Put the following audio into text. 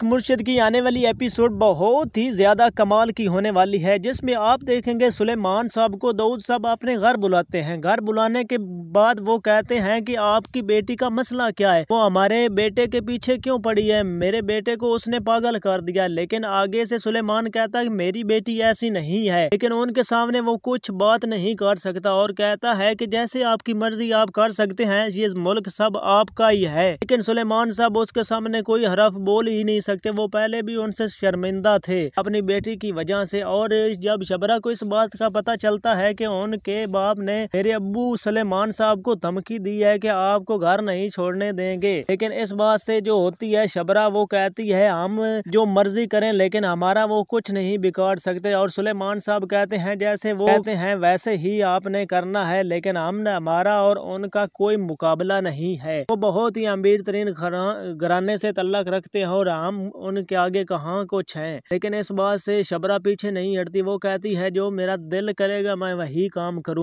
इश्क मुर्शिद की आने वाली एपिसोड बहुत ही ज़्यादा कमाल की होने वाली है जिसमें आप देखेंगे सुलेमान साहब को दाऊद साहब अपने घर बुलाते हैं घर बुलाने के बाद वो कहते हैं कि आपकी बेटी का मसला क्या है वो हमारे बेटे के पीछे क्यों पड़ी है मेरे बेटे को उसने पागल कर दिया लेकिन आगे से सुलेमान कहता है मेरी बेटी ऐसी नहीं है लेकिन उनके सामने वो कुछ बात नहीं कर सकता और कहता है कि जैसे आपकी मर्जी आप कर सकते हैं ये मुल्क सब आपका ही है लेकिन सुलेमान साहब उसके सामने कोई हरफ बोल ही नहीं सकते वो पहले भी उनसे शर्मिंदा थे अपनी बेटी की वजह से और जब शबरा को इस बात का पता चलता है कि उनके बाप ने मेरे अबू सलेमान साहब को धमकी दी है कि आपको घर नहीं छोड़ने देंगे लेकिन इस बात से जो होती है शबरा वो कहती है हम जो मर्जी करें लेकिन हमारा वो कुछ नहीं बिगाड़ सकते और सुलेमान साहब कहते हैं जैसे वो कहते हैं वैसे ही आपने करना है लेकिन हमने हमारा और उनका कोई मुकाबला नहीं है वो बहुत ही अमीर तरीन घराने से तल्लक रखते हैं और हम उनके आगे कहाँ कुछ है लेकिन इस बात से शबरा पीछे नहीं हटती वो कहती है जो मेरा दिल करेगा मैं वही काम करूँ